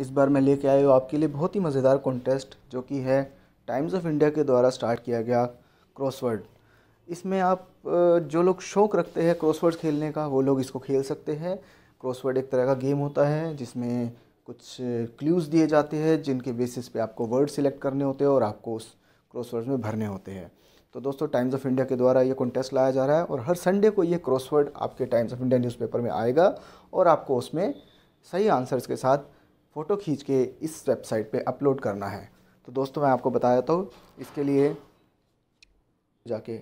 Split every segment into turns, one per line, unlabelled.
इस बार मैं लेके आया हूँ आपके लिए बहुत ही मज़ेदार कॉन्टेस्ट जो कि है टाइम्स ऑफ इंडिया के द्वारा स्टार्ट किया गया क्रॉसवर्ड इसमें आप जो लोग शौक़ रखते हैं क्रॉसवर्ड खेलने का वो लोग इसको खेल सकते हैं क्रॉसवर्ड एक तरह का गेम होता है जिसमें कुछ क्ल्यूज़ दिए जाते हैं जिनके बेसिस पे आपको वर्ड सिलेक्ट करने होते हैं और आपको उस क्रॉसवर्ड में भरने होते हैं तो दोस्तों टाइम्स ऑफ इंडिया के द्वारा ये कॉन्टेस्ट लाया जा रहा है और हर संडे को ये क्रॉसवर्ड आपके टाइम्स ऑफ इंडिया न्यूज़पेपर में आएगा और आपको उसमें सही आंसर्स के साथ फ़ोटो खींच के इस वेबसाइट पे अपलोड करना है तो दोस्तों मैं आपको बता देता हूँ इसके लिए जाके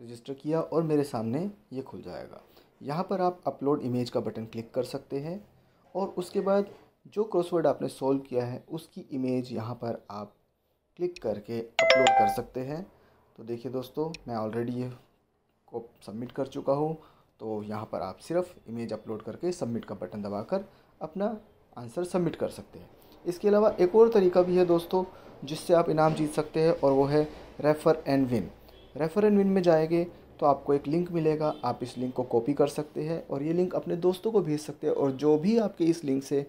रजिस्टर किया और मेरे सामने ये खुल जाएगा यहाँ पर आप अपलोड इमेज का बटन क्लिक कर सकते हैं और उसके बाद जो क्रॉसवर्ड आपने सोल्व किया है उसकी इमेज यहाँ पर आप क्लिक करके अपलोड कर सकते हैं तो देखिए दोस्तों मैं ऑलरेडी ये को सबमिट कर चुका हूँ तो यहाँ पर आप सिर्फ इमेज अपलोड करके सबमिट का बटन दबाकर अपना आंसर सबमिट कर सकते हैं इसके अलावा एक और तरीका भी है दोस्तों जिससे आप इनाम जीत सकते हैं और वो है refer and win refer and win में जाएंगे तो आपको एक लिंक मिलेगा आप इस लिंक को कॉपी कर सकते हैं और ये लिंक अपने दोस्तों को भेज सकते हैं और जो भी आपके इस लिंक से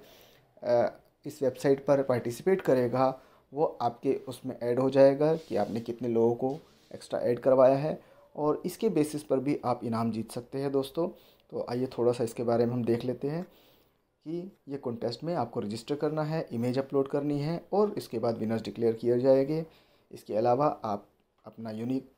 इस वेबसाइट पर पार्टिसिपेट करेगा वो आपके उसमें ऐड हो जाएगा कि आपने कितने लोगों को एक्स्ट्रा ऐड करवाया है और इसके बेसिस पर भी आप इनाम जीत सकते हैं दोस्तों तो आइए थोड़ा सा इसके बारे में हम देख लेते हैं कि ये कॉन्टेस्ट में आपको रजिस्टर करना है इमेज अपलोड करनी है और इसके बाद विनर्स डिक्लेयर किए जाएंगे इसके अलावा आप अपना यूनिक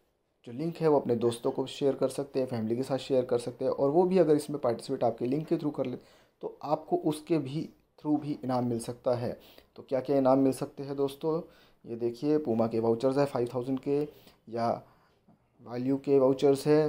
जो लिंक है वो अपने दोस्तों को शेयर कर सकते हैं फैमिली के साथ शेयर कर सकते हैं और वो भी अगर इसमें पार्टिसिपेट आपके लिंक के थ्रू कर ले तो आपको उसके भी थ्रू भी इनाम मिल सकता है तो क्या क्या इनाम मिल सकते हैं दोस्तों ये देखिए पूमा के वाउचर्स है फाइव थाउजेंड के या वैल्यू के वाउचर्स है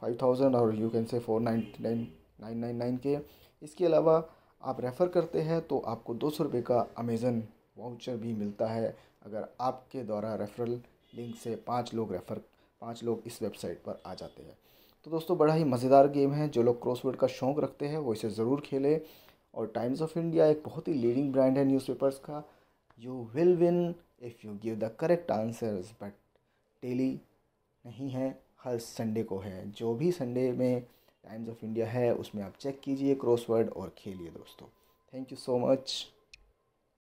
फाइव थाउजेंड और you can say four nine nine nine nine nine के इसके अलावा आप रेफ़र करते हैं तो आपको दो सौ रुपये का अमेज़न वाउचर भी मिलता है अगर आपके द्वारा रेफरल लिंक से पाँच लोग रेफ़र पाँच लोग इस वेबसाइट पर आ जाते हैं तो दोस्तों बड़ा ही मज़ेदार गेम है जो लोग क्रॉसवर्ड का शौक़ रखते हैं वो इसे ज़रूर खेलें और टाइम्स ऑफ इंडिया एक बहुत ही लीडिंग ब्रांड है न्यूज़पेपर्स का you will win if you give the correct answers but daily नहीं है हर संडे को है जो भी संडे में टाइम्स ऑफ इंडिया है उसमें आप चेक कीजिए क्रॉसवर्ड और खेलिए दोस्तों थैंक यू सो मच